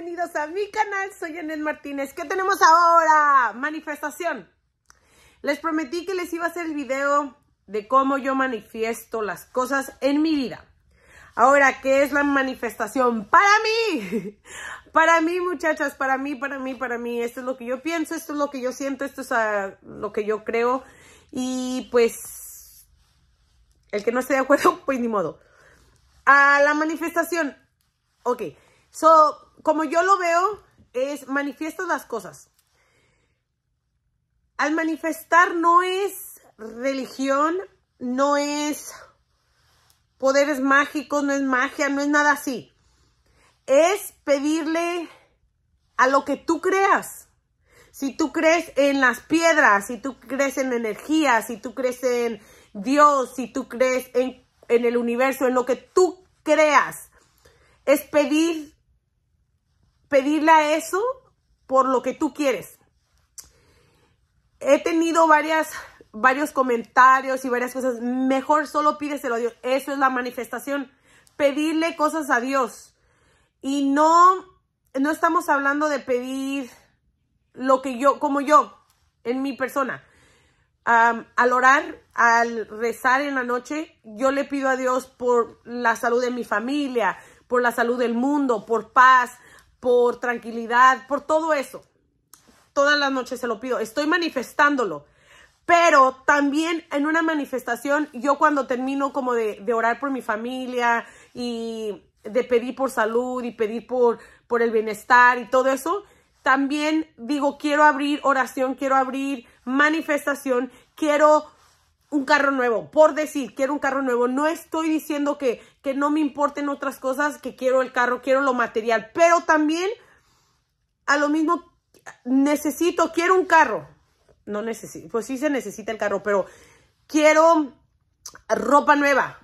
bienvenidos a mi canal. Soy Anel Martínez. ¿Qué tenemos ahora? Manifestación. Les prometí que les iba a hacer el video de cómo yo manifiesto las cosas en mi vida. Ahora, ¿qué es la manifestación? Para mí, para mí muchachas, para mí, para mí, para mí. Esto es lo que yo pienso, esto es lo que yo siento, esto es ah, lo que yo creo. Y pues, el que no esté de acuerdo, pues ni modo. A ah, la manifestación. Ok, so como yo lo veo, es manifiesto las cosas. Al manifestar no es religión, no es poderes mágicos, no es magia, no es nada así. Es pedirle a lo que tú creas. Si tú crees en las piedras, si tú crees en energía, si tú crees en Dios, si tú crees en, en el universo, en lo que tú creas, es pedir pedirle a eso por lo que tú quieres. He tenido varias, varios comentarios y varias cosas. Mejor solo pídeselo a Dios. Eso es la manifestación. Pedirle cosas a Dios. Y no, no estamos hablando de pedir lo que yo, como yo, en mi persona. al orar, al rezar en la noche, yo le pido a Dios por la salud de mi familia, por la salud del mundo, por paz, por tranquilidad, por todo eso. Todas las noches se lo pido. Estoy manifestándolo. Pero también en una manifestación, yo cuando termino como de, orar por mi familia y de pedir por salud y pedir por, por el bienestar y todo eso, también digo, quiero abrir oración, quiero abrir manifestación, quiero un carro nuevo, por decir, quiero un carro nuevo, no estoy diciendo que, que no me importen otras cosas, que quiero el carro, quiero lo material, pero también a lo mismo necesito, quiero un carro, no necesito, pues sí se necesita el carro, pero quiero ropa nueva,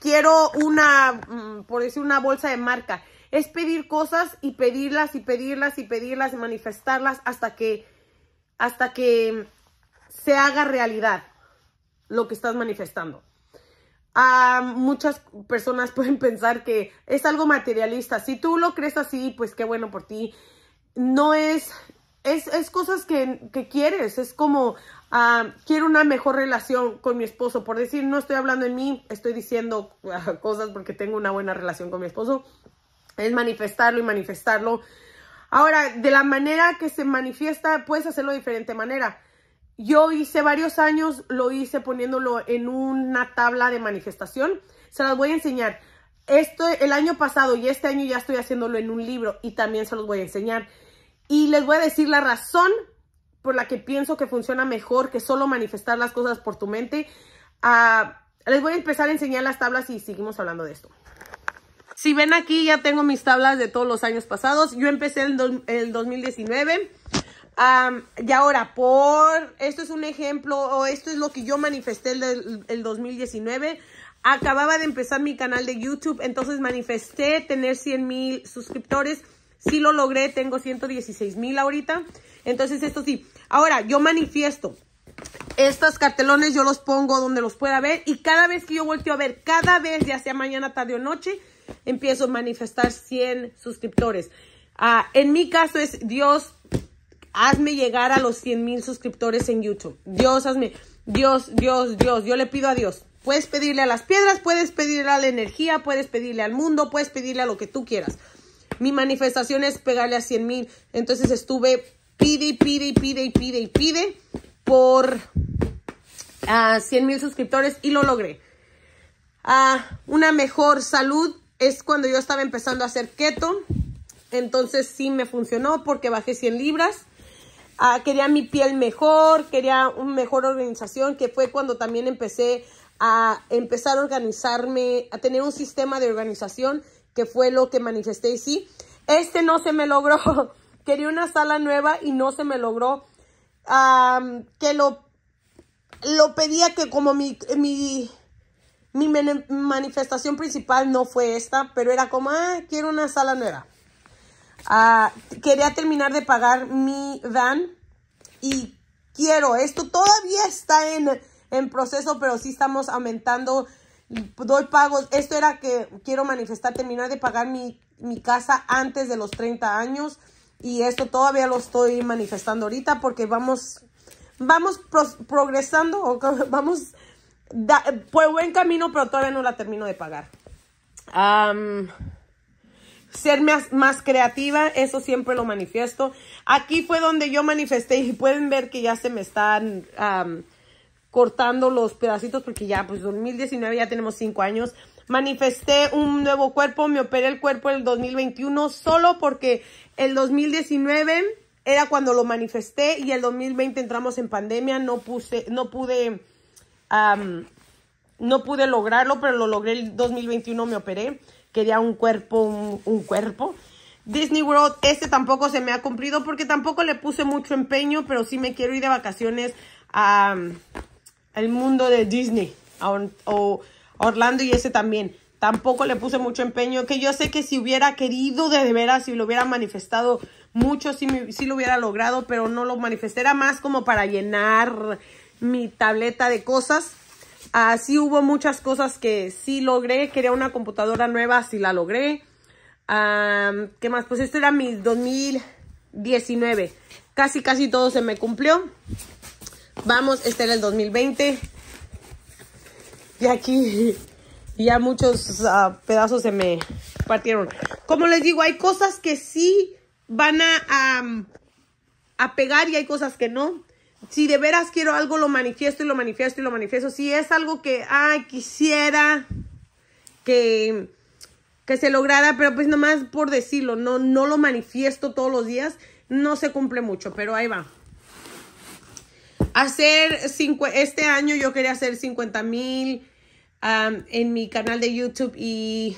quiero una, mm, por decir, una bolsa de marca. Es pedir cosas y pedirlas y pedirlas y pedirlas y manifestarlas hasta que, hasta que se haga realidad lo que estás manifestando. a ah, muchas personas pueden pensar que es algo materialista. Si tú lo crees así, pues qué bueno por ti. No es, es, es cosas que, que, quieres. Es como, ah, quiero una mejor relación con mi esposo. Por decir, no estoy hablando en mí, estoy diciendo ah, cosas porque tengo una buena relación con mi esposo. Es manifestarlo y manifestarlo. Ahora, de la manera que se manifiesta, puedes hacerlo de diferente manera yo hice varios años, lo hice poniéndolo en una tabla de manifestación. Se las voy a enseñar. Esto, el año pasado y este año ya estoy haciéndolo en un libro y también se los voy a enseñar. Y les voy a decir la razón por la que pienso que funciona mejor que solo manifestar las cosas por tu mente. Ah, les voy a empezar a enseñar las tablas y seguimos hablando de esto. Si ven aquí, ya tengo mis tablas de todos los años pasados. Yo empecé en el 2019 y ahora, por esto es un ejemplo, o esto es lo que yo manifesté el, 2019. Acababa de empezar mi canal de YouTube, entonces manifesté tener 100 mil suscriptores. Sí lo logré, tengo 116 mil ahorita. Entonces, esto sí. Ahora, yo manifiesto. Estos cartelones yo los pongo donde los pueda ver y cada vez que yo volteo a ver, cada vez, ya sea mañana, tarde o noche, empiezo a manifestar 100 suscriptores. Ah, en mi caso es Dios Hazme llegar a los 100 mil suscriptores en YouTube. Dios, hazme. Dios, Dios, Dios. Yo le pido a Dios. Puedes pedirle a las piedras, puedes pedirle a la energía, puedes pedirle al mundo, puedes pedirle a lo que tú quieras. Mi manifestación es pegarle a 100 mil. Entonces estuve pide y pide y pide y pide y pide por a ah, 100 mil suscriptores y lo logré. Ah, una mejor salud es cuando yo estaba empezando a hacer keto. Entonces sí me funcionó porque bajé 100 libras. Ah, quería mi piel mejor, quería una mejor organización, que fue cuando también empecé a empezar a organizarme, a tener un sistema de organización, que fue lo que manifesté. Y sí, este no se me logró. quería una sala nueva y no se me logró. que lo, lo pedía que como mi, mi manifestación principal no fue esta, pero era como, ah, quiero una sala nueva. Ah, quería terminar de pagar mi van y quiero. Esto todavía está en, en proceso, pero sí estamos aumentando. Doy pagos. Esto era que quiero manifestar, terminar de pagar mi, mi casa antes de los 30 años. Y esto todavía lo estoy manifestando ahorita porque vamos, vamos progresando, vamos pues buen camino, pero todavía no la termino de pagar ser más, creativa, eso siempre lo manifiesto. Aquí fue donde yo manifesté y pueden ver que ya se me están cortando los pedacitos porque ya, pues 2019 ya tenemos cinco años. Manifesté un nuevo cuerpo, me operé el cuerpo el 2021 solo porque el 2019 era cuando lo manifesté y el 2020 entramos en pandemia, no puse, no pude, no pude lograrlo, pero lo logré el 2021, me operé quería un cuerpo, un, cuerpo. Disney World, este tampoco se me ha cumplido porque tampoco le puse mucho empeño, pero sí me quiero ir de vacaciones al mundo de Disney o Orlando y ese también. Tampoco le puse mucho empeño, que yo sé que si hubiera querido de veras, si lo hubiera manifestado mucho, si si lo hubiera logrado, pero no lo manifesté. Era más como para llenar mi tableta de cosas. Así hubo muchas cosas que sí logré. Quería una computadora nueva, sí la logré. ¿Qué más? Pues esto era mi 2019. Casi, casi todo se me cumplió. Vamos, este era el 2020. Y aquí ya muchos ah, pedazos se me partieron. Como les digo, hay cosas que sí van a pegar y hay cosas que no si de veras quiero algo, lo manifiesto y lo manifiesto y lo manifiesto. Si es algo que, ay, quisiera que, que se lograra, pero pues nomás por decirlo, no, no lo manifiesto todos los días, no se cumple mucho, pero ahí va. Hacer cinco, este año yo quería hacer 50 mil en mi canal de YouTube y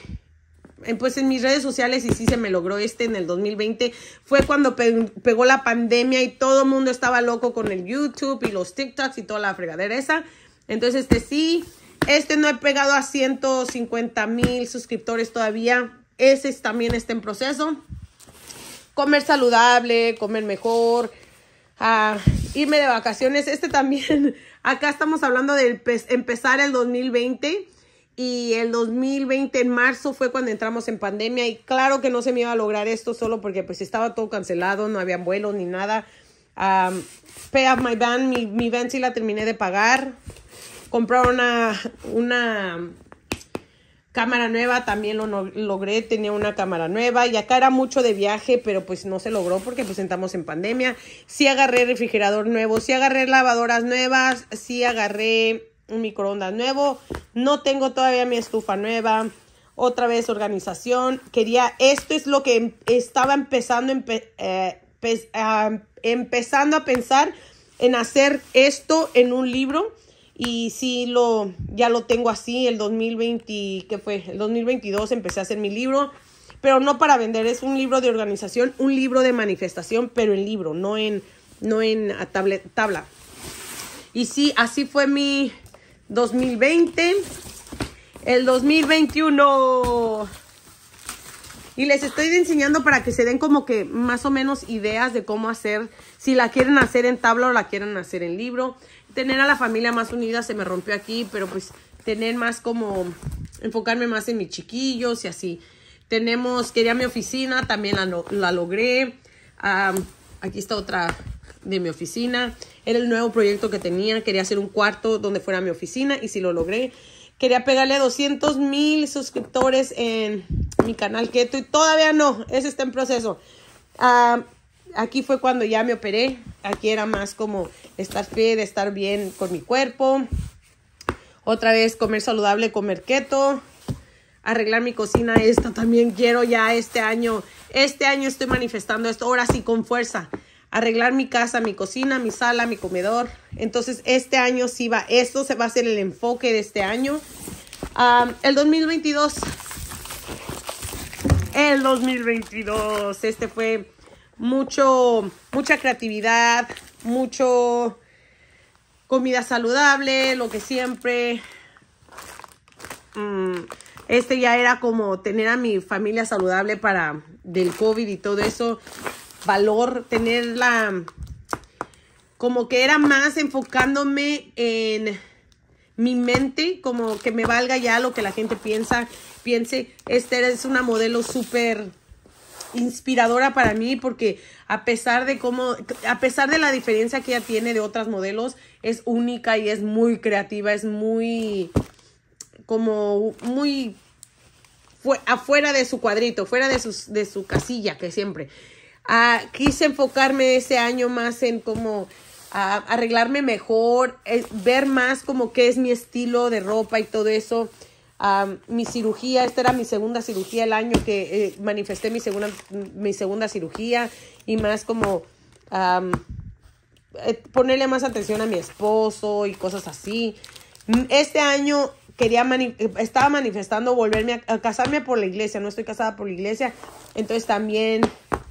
pues en mis redes sociales y sí se me logró este en el 2020. Fue cuando pegó la pandemia y todo el mundo estaba loco con el YouTube y los TikToks y toda la fregadera esa. Entonces este sí, este no he pegado a 150 mil suscriptores todavía. Ese también está en proceso. Comer saludable, comer mejor, ah, irme de vacaciones. Este también, acá estamos hablando de empezar el 2020 y el 2020 en marzo fue cuando entramos en pandemia y claro que no se me iba a lograr esto solo porque pues estaba todo cancelado, no había vuelos ni nada. pay up my van, mi, mi van sí la terminé de pagar. Comprar una, una cámara nueva, también lo logré, tenía una cámara nueva y acá era mucho de viaje, pero pues no se logró porque pues entramos en pandemia. Sí agarré refrigerador nuevo, sí agarré lavadoras nuevas, sí agarré un microondas nuevo, no tengo todavía mi estufa nueva, otra vez organización, quería, esto es lo que em, estaba empezando, eh, ah, empezando a pensar en hacer esto en un libro y sí lo ya lo tengo así el 2020 ¿qué fue el 2022 empecé a hacer mi libro pero no para vender es un libro de organización un libro de manifestación pero en libro no en no en ah, tabla y sí así fue mi 2020, el 2021. Y les estoy enseñando para que se den como que más o menos ideas de cómo hacer, si la quieren hacer en tabla o la quieren hacer en libro. Tener a la familia más unida se me rompió aquí, pero pues tener más como, enfocarme más en mis chiquillos y así. Tenemos, quería mi oficina, también la, logré. Ah, aquí está otra de mi oficina. Era el nuevo proyecto que tenía. Quería hacer un cuarto donde fuera mi oficina y si lo logré. Quería pegarle 200 mil suscriptores en mi canal Keto y todavía no. Ese está en proceso. Ah, aquí fue cuando ya me operé. Aquí era más como estar fiel, estar bien con mi cuerpo. Otra vez comer saludable, comer keto. Arreglar mi cocina, esta también quiero ya este año. Este año estoy manifestando esto, ahora sí con fuerza arreglar mi casa, mi cocina, mi sala, mi comedor. Entonces este año sí va, esto se va a ser el enfoque de este año. el 2022, el 2022, este fue mucho, mucha creatividad, mucho comida saludable, lo que siempre. Mm, este ya era como tener a mi familia saludable para del COVID y todo eso valor, tenerla Como que era más enfocándome en mi mente, como que me valga ya lo que la gente piensa, piense. Esther es una modelo súper inspiradora para mí porque a pesar de cómo, a pesar de la diferencia que ella tiene de otras modelos, es única y es muy creativa, es muy como muy afuera de su cuadrito, fuera de, sus, de su casilla que siempre quise enfocarme ese año más en cómo arreglarme mejor, eh, ver más como qué es mi estilo de ropa y todo eso. mi cirugía, esta era mi segunda cirugía el año que eh, manifesté mi segunda, mi segunda cirugía y más como eh, ponerle más atención a mi esposo y cosas así. Mm, este año quería estaba manifestando volverme a, casarme por la iglesia, no estoy casada por la iglesia, entonces también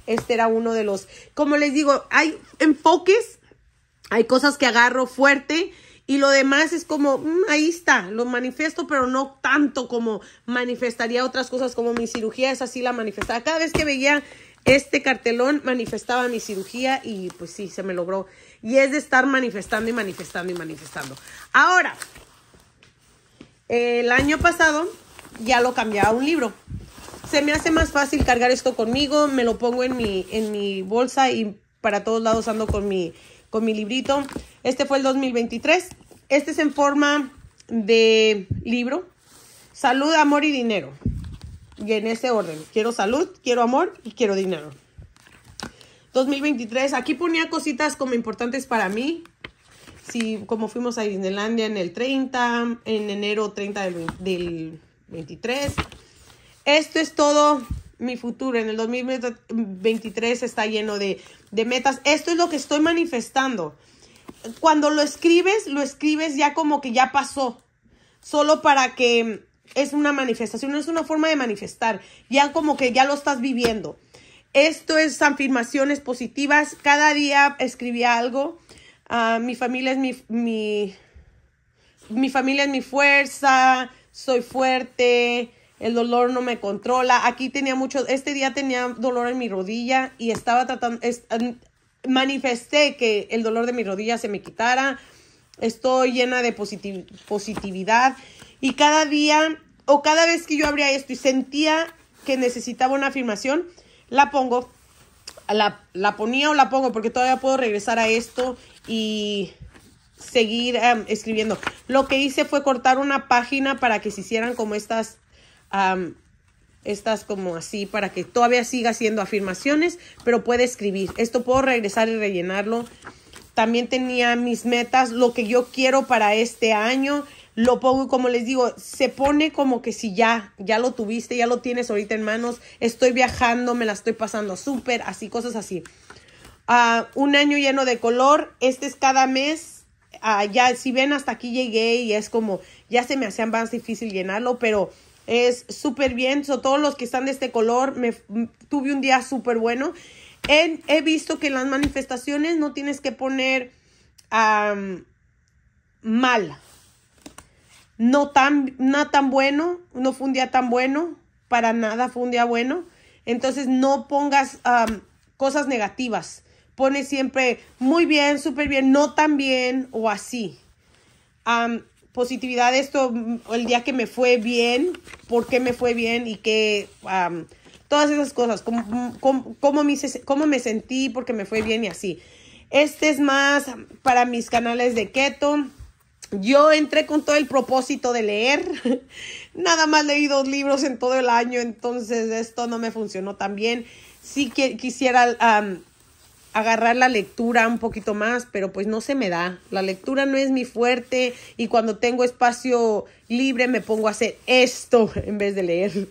este era uno de los, como les digo, hay enfoques, hay cosas que agarro fuerte y lo demás es como, mm, ahí está, lo manifiesto, pero no tanto como manifestaría otras cosas como mi cirugía, es así la manifestaba. Cada vez que veía este cartelón manifestaba mi cirugía y pues sí, se me logró. Y es de estar manifestando y manifestando y manifestando. Ahora, el año pasado ya lo cambiaba a un libro. Se me hace más fácil cargar esto conmigo, me lo pongo en mi, en mi bolsa y para todos lados ando con mi, con mi librito. Este fue el 2023. Este es en forma de libro. Salud, amor y dinero. Y en ese orden. Quiero salud, quiero amor y quiero dinero. 2023. Aquí ponía cositas como importantes para mí como fuimos a Disneylandia en el 30, en enero 30 del, del 23. Esto es todo mi futuro. En el 2023 está lleno de, de, metas. Esto es lo que estoy manifestando. Cuando lo escribes, lo escribes ya como que ya pasó. Solo para que es una manifestación, es una forma de manifestar. Ya como que ya lo estás viviendo. Esto es afirmaciones positivas. Cada día escribía algo. Ah, mi familia es mi, mi, familia es mi fuerza, soy fuerte, el dolor no me controla. Aquí tenía mucho, este día tenía dolor en mi rodilla y estaba tratando, manifesté que el dolor de mi rodilla se me quitara. Estoy llena de positividad y cada día o cada vez que yo abría esto y sentía que necesitaba una afirmación, la pongo, la, la ponía o la pongo porque todavía puedo regresar a esto y seguir escribiendo. Lo que hice fue cortar una página para que se hicieran como estas, estas como así, para que todavía siga haciendo afirmaciones, pero puede escribir. Esto puedo regresar y rellenarlo. También tenía mis metas, lo que yo quiero para este año. Lo pongo, como les digo, se pone como que si ya, ya lo tuviste, ya lo tienes ahorita en manos. Estoy viajando, me la estoy pasando súper, así, cosas así un año lleno de color, este es cada mes. Ah, ya, si ven, hasta aquí llegué y es como, ya se me hacía más difícil llenarlo, pero es súper bien. So, todos los que están de este color, me, tuve un día súper bueno. He, visto que en las manifestaciones no tienes que poner mal. No tan, no tan bueno, no fue un día tan bueno, para nada fue un día bueno. Entonces no pongas cosas negativas pone siempre muy bien, súper bien, no tan bien o así. positividad, esto, mm, el día que me fue bien, por qué me fue bien y que... todas esas cosas, cómo, me, cómo me sentí, porque me fue bien y así. Este es más para mis canales de keto. Yo entré con todo el propósito de leer. Nada más leí dos libros en todo el año, entonces esto no me funcionó tan bien. Sí quisiera agarrar la lectura un poquito más, pero pues no se me da. La lectura no es mi fuerte y cuando tengo espacio libre me pongo a hacer esto en vez de leer.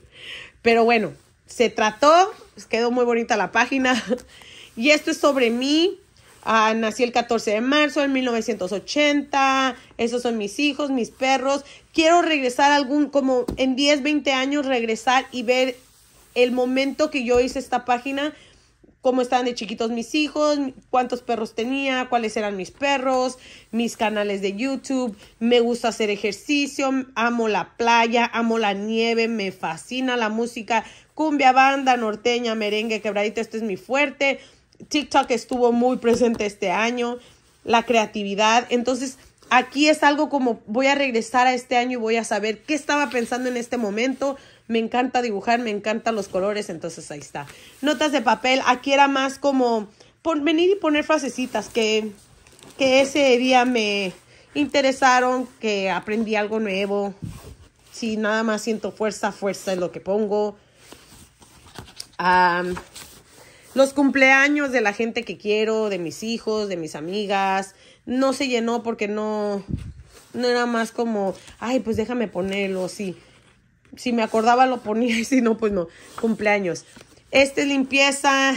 Pero bueno, se trató, quedó muy bonita la página. Y esto es sobre mí. Ah, nací el 14 de marzo de 1980. Esos son mis hijos, mis perros. Quiero regresar algún, como en 10, 20 años, regresar y ver el momento que yo hice esta página cómo estaban de chiquitos mis hijos, cuántos perros tenía, cuáles eran mis perros, mis canales de YouTube, me gusta hacer ejercicio, amo la playa, amo la nieve, me fascina la música, cumbia, banda, norteña, merengue, quebradita, esto es mi fuerte. TikTok estuvo muy presente este año, la creatividad. Entonces, aquí es algo como voy a regresar a este año y voy a saber qué estaba pensando en este momento, me encanta dibujar, me encantan los colores, entonces ahí está. Notas de papel, aquí era más como por venir y poner frasecitas que, que ese día me interesaron, que aprendí algo nuevo. Si nada más siento fuerza, fuerza es lo que pongo. los cumpleaños de la gente que quiero, de mis hijos, de mis amigas. No se llenó porque no, no era más como, ay, pues déjame ponerlo así si me acordaba lo ponía y si no, pues no, cumpleaños. Este es limpieza,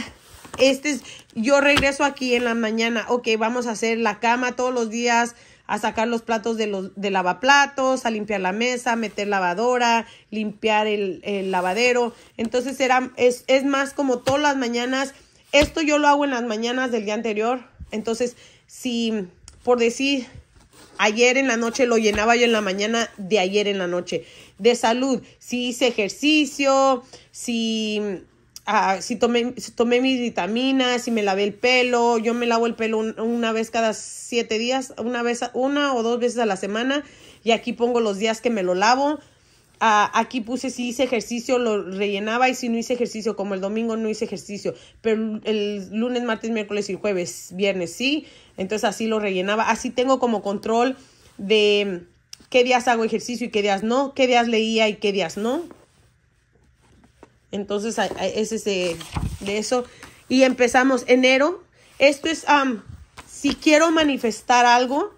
este es, yo regreso aquí en la mañana, ok, vamos a hacer la cama todos los días, a sacar los platos de, los, de lavaplatos, a limpiar la mesa, meter lavadora, limpiar el, lavadero. Entonces era, es, es más como todas las mañanas, esto yo lo hago en las mañanas del día anterior. Entonces, si por decir ayer en la noche, lo llenaba yo en la mañana de ayer en la noche. De salud, si hice ejercicio, si, ah, si, tomé, tomé mis vitaminas, si me lavé el pelo, yo me lavo el pelo una vez cada siete días, una, vez, una o dos veces a la semana y aquí pongo los días que me lo lavo aquí puse si hice ejercicio, lo rellenaba y si no hice ejercicio, como el domingo no hice ejercicio, pero el lunes, martes, miércoles y jueves, viernes sí, entonces así lo rellenaba, así tengo como control de qué días hago ejercicio y qué días no, qué días leía y qué días no. Entonces, ese es de, eso. Y empezamos enero. Esto es, si quiero manifestar algo,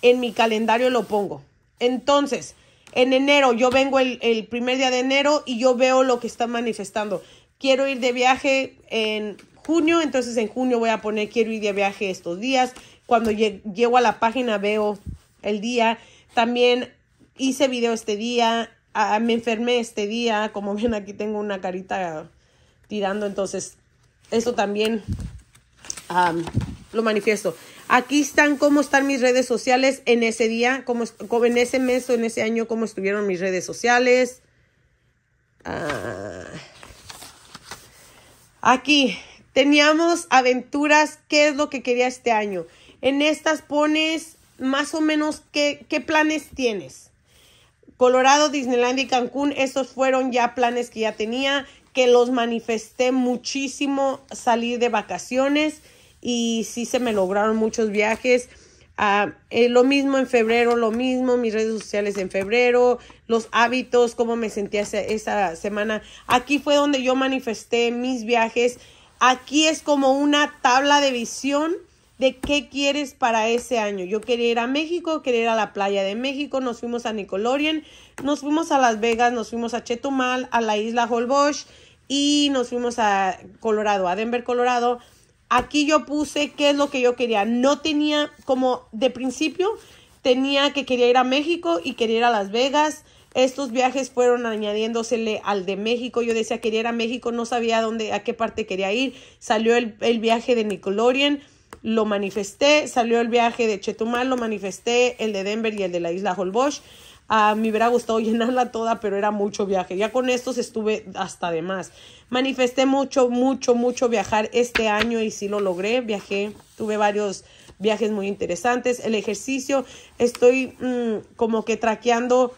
en mi calendario lo pongo. Entonces, en enero, yo vengo el, primer día de enero y yo veo lo que está manifestando. Quiero ir de viaje en junio, entonces en junio voy a poner quiero ir de viaje estos días. Cuando llego a la página veo el día. También hice video este día, me enfermé este día. Como ven aquí tengo una carita tirando, entonces eso también lo manifiesto. Aquí están cómo están mis redes sociales en ese día, cómo, en ese mes o en ese año, cómo estuvieron mis redes sociales. Ah. Aquí teníamos aventuras, qué es lo que quería este año. En estas pones más o menos qué, planes tienes. Colorado, Disneyland y Cancún, esos fueron ya planes que ya tenía, que los manifesté muchísimo, salir de vacaciones y sí se me lograron muchos viajes. Ah, eh, lo mismo en febrero, lo mismo, mis redes sociales en febrero, los hábitos, cómo me sentía esa, esa semana. Aquí fue donde yo manifesté mis viajes. Aquí es como una tabla de visión de qué quieres para ese año. Yo quería ir a México, quería ir a la playa de México, nos fuimos a Nicolorien, nos fuimos a Las Vegas, nos fuimos a Chetumal, a la isla Holbox y nos fuimos a Colorado, a Denver, Colorado Aquí yo puse qué es lo que yo quería. No tenía, como de principio, tenía que quería ir a México y quería ir a Las Vegas. Estos viajes fueron añadiéndosele al de México. Yo decía quería ir a México, no sabía dónde, a qué parte quería ir. Salió el, viaje de Nickelodeon, lo manifesté. Salió el viaje de Chetumal, lo manifesté. El de Denver y el de la isla Holbox mí me hubiera gustado llenarla toda, pero era mucho viaje. Ya con estos estuve hasta de más. Manifesté mucho, mucho, mucho viajar este año y sí lo logré. Viajé, tuve varios viajes muy interesantes. El ejercicio, estoy mm, como que traqueando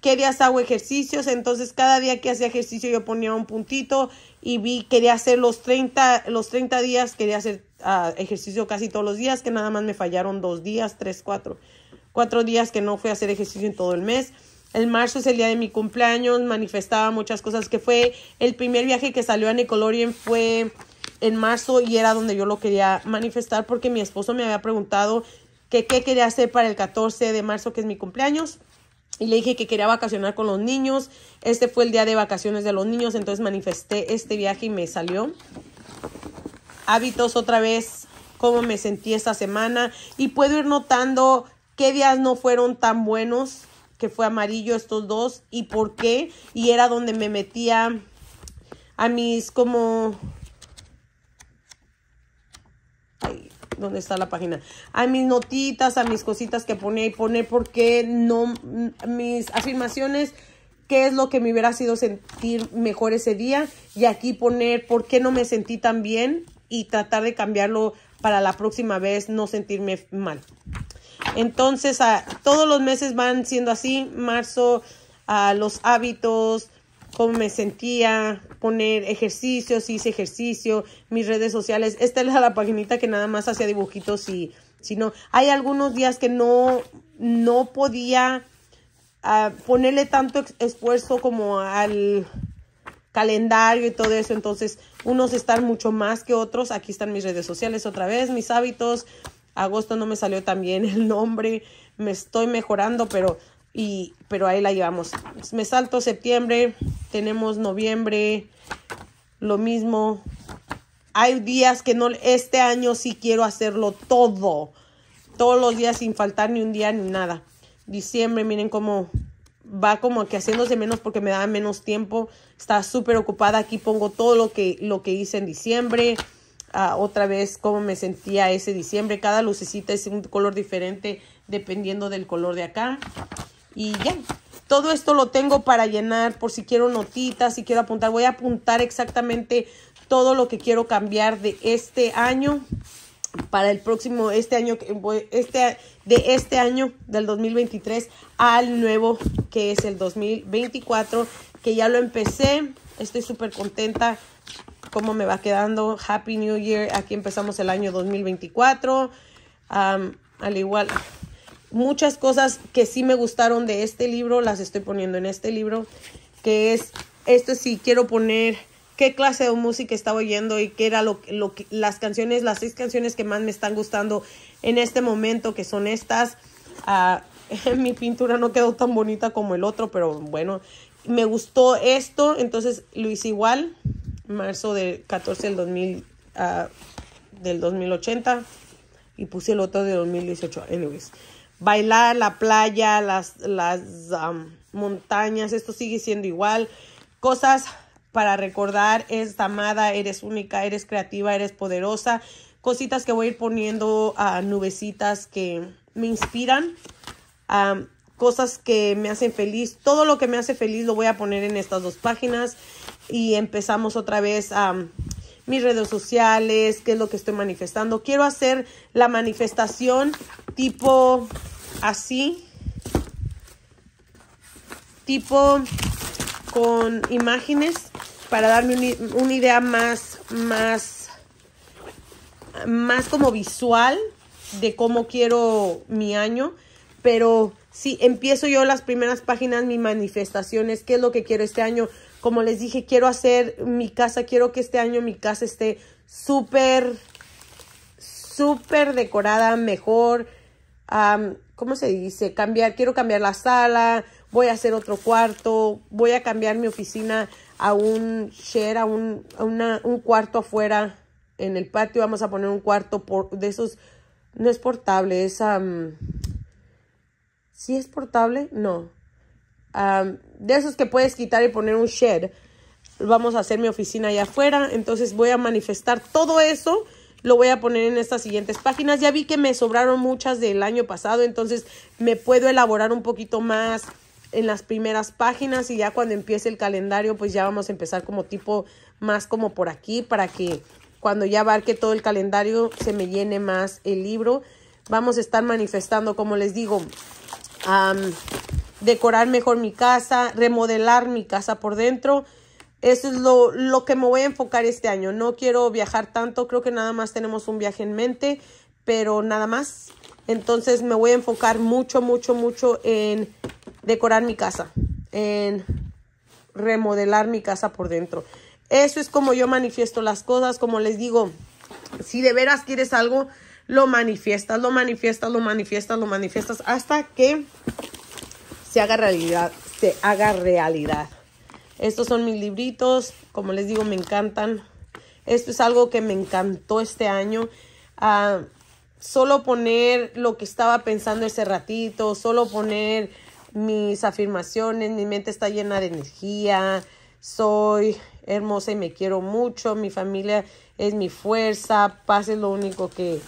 qué días hago ejercicios. Entonces, cada día que hacía ejercicio yo ponía un puntito y vi, quería hacer los 30, los 30 días, quería hacer ah, ejercicio casi todos los días, que nada más me fallaron dos días, tres, cuatro cuatro días que no fui a hacer ejercicio en todo el mes. El marzo es el día de mi cumpleaños, manifestaba muchas cosas que fue. El primer viaje que salió a Nicolorian fue en marzo y era donde yo lo quería manifestar porque mi esposo me había preguntado que qué quería hacer para el 14 de marzo, que es mi cumpleaños. Y le dije que quería vacacionar con los niños. Este fue el día de vacaciones de los niños, entonces manifesté este viaje y me salió. Hábitos otra vez, cómo me sentí esta semana. Y puedo ir notando qué días no fueron tan buenos, que fue amarillo estos dos y por qué. Y era donde me metía a mis como... ¿Dónde está la página? A mis notitas, a mis cositas que ponía y poner por qué no... Mis afirmaciones qué es lo que me hubiera sido sentir mejor ese día y aquí poner por qué no me sentí tan bien y tratar de cambiarlo para la próxima vez no sentirme mal. Entonces, a, todos los meses van siendo así. Marzo, a, los hábitos, cómo me sentía, poner ejercicios, hice ejercicio, mis redes sociales. Esta es la paginita que nada más hacía dibujitos y si no. Hay algunos días que no, no podía ponerle tanto esfuerzo como al calendario y todo eso. Entonces, unos están mucho más que otros. Aquí están mis redes sociales otra vez, mis hábitos, agosto no me salió tan bien el nombre, me estoy mejorando, pero, y, pero ahí la llevamos. Me salto septiembre, tenemos noviembre, lo mismo. Hay días que no, este año sí quiero hacerlo todo, todos los días sin faltar ni un día ni nada. Diciembre, miren cómo va como que haciéndose menos porque me da menos tiempo. Está súper ocupada. Aquí pongo todo lo que, lo que hice en diciembre otra vez cómo me sentía ese diciembre. Cada lucecita es un color diferente dependiendo del color de acá. Y ya, todo esto lo tengo para llenar por si quiero notitas, si quiero apuntar. Voy a apuntar exactamente todo lo que quiero cambiar de este año para el próximo, este año, este, de este año del 2023 al nuevo que es el 2024, que ya lo empecé. Estoy súper contenta cómo me va quedando. Happy New Year. Aquí empezamos el año 2024. al igual, muchas cosas que sí me gustaron de este libro, las estoy poniendo en este libro, que es, esto sí quiero poner qué clase de música estaba oyendo y qué era lo, lo que las canciones, las seis canciones que más me están gustando en este momento, que son estas. Ah, mi pintura no quedó tan bonita como el otro, pero bueno, me gustó esto, entonces lo hice igual marzo del 14 del, 2000, ah, del 2080 y puse el otro de 2018. Anyways, bailar, la playa, las, las montañas, esto sigue siendo igual. Cosas para recordar, eres amada, eres única, eres creativa, eres poderosa. Cositas que voy a ir poniendo, a ah, nubecitas que me inspiran. cosas que me hacen feliz. Todo lo que me hace feliz lo voy a poner en estas dos páginas y empezamos otra vez a um, mis redes sociales, qué es lo que estoy manifestando. Quiero hacer la manifestación tipo así, tipo con imágenes para darme una idea más, más, más como visual de cómo quiero mi año. Pero si sí, empiezo yo las primeras páginas, mis manifestaciones, qué es lo que quiero este año como les dije, quiero hacer mi casa, quiero que este año mi casa esté súper, súper decorada, mejor. ¿Cómo se dice? Cambiar, quiero cambiar la sala, voy a hacer otro cuarto, voy a cambiar mi oficina a un share, a un, un cuarto afuera en el patio. Vamos a poner un cuarto por, de esos, no es portable, es... ¿Sí es portable? No de esos que puedes quitar y poner un shed. Vamos a hacer mi oficina allá afuera. Entonces voy a manifestar todo eso. Lo voy a poner en estas siguientes páginas. Ya vi que me sobraron muchas del año pasado. Entonces me puedo elaborar un poquito más en las primeras páginas. Y ya cuando empiece el calendario, pues ya vamos a empezar como tipo más como por aquí. Para que cuando ya abarque todo el calendario se me llene más el libro. Vamos a estar manifestando, como les digo decorar mejor mi casa, remodelar mi casa por dentro. Eso es lo, que me voy a enfocar este año. No quiero viajar tanto, creo que nada más tenemos un viaje en mente, pero nada más. Entonces me voy a enfocar mucho, mucho, mucho en decorar mi casa, en remodelar mi casa por dentro. Eso es como yo manifiesto las cosas, como les digo, si de veras quieres algo, lo manifiestas, lo manifiestas, lo manifiestas, lo manifiestas, hasta que haga realidad, se haga realidad. Estos son mis libritos, como les digo, me encantan. Esto es algo que me encantó este año. Ah, solo poner lo que estaba pensando ese ratito, solo poner mis afirmaciones, mi mente está llena de energía, soy hermosa y me quiero mucho, mi familia es mi fuerza, paz es lo único que,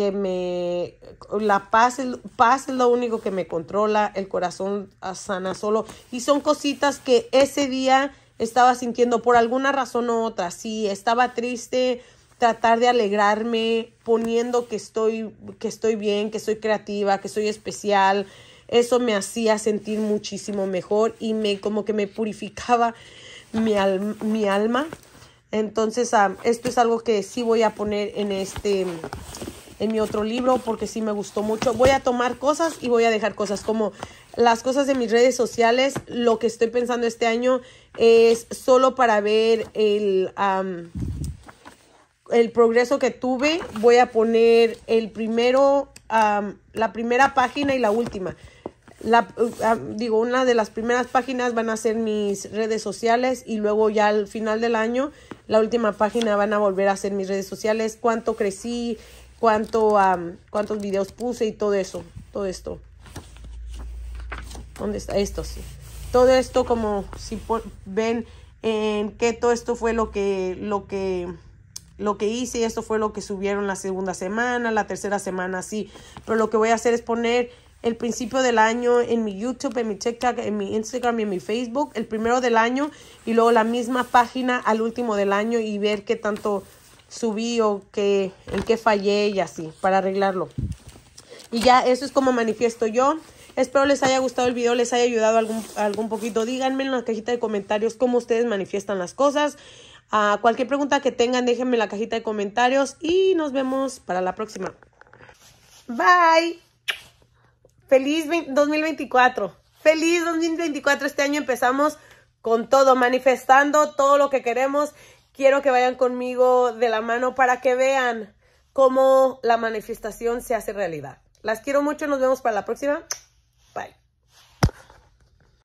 que me la paz paz es lo único que me controla el corazón ah, sana solo y son cositas que ese día estaba sintiendo por alguna razón u otra si estaba triste tratar de alegrarme poniendo que estoy que estoy bien que soy creativa que soy especial eso me hacía sentir muchísimo mejor y me como que me purificaba mi, alma entonces, ah, esto es algo que sí voy a poner en este, en mi otro libro porque sí me gustó mucho. Voy a tomar cosas y voy a dejar cosas como las cosas de mis redes sociales. Lo que estoy pensando este año es solo para ver el, el progreso que tuve. Voy a poner el primero, la primera página y la última. La, digo, una de las primeras páginas van a ser mis redes sociales y luego ya al final del año la última página van a volver a ser mis redes sociales, cuánto crecí, cuánto, cuántos videos puse y todo eso, todo esto. ¿Dónde está? Esto sí. Todo esto como si ven en que todo esto fue lo que, lo que, lo que hice. Esto fue lo que subieron la segunda semana, la tercera semana, sí. Pero lo que voy a hacer es poner el principio del año en mi YouTube, en mi TikTok, en mi Instagram y en mi Facebook, el primero del año y luego la misma página al último del año y ver qué tanto subí o qué, en qué fallé y así, para arreglarlo. Y ya eso es como manifiesto yo. Espero les haya gustado el video, les haya ayudado algún, algún poquito. Díganme en la cajita de comentarios cómo ustedes manifiestan las cosas. a ah, cualquier pregunta que tengan, déjenme en la cajita de comentarios y nos vemos para la próxima. Bye. Feliz 2024. Feliz 2024. Este año empezamos con todo, manifestando todo lo que queremos quiero que vayan conmigo de la mano para que vean cómo la manifestación se hace realidad. Las quiero mucho, nos vemos para la próxima.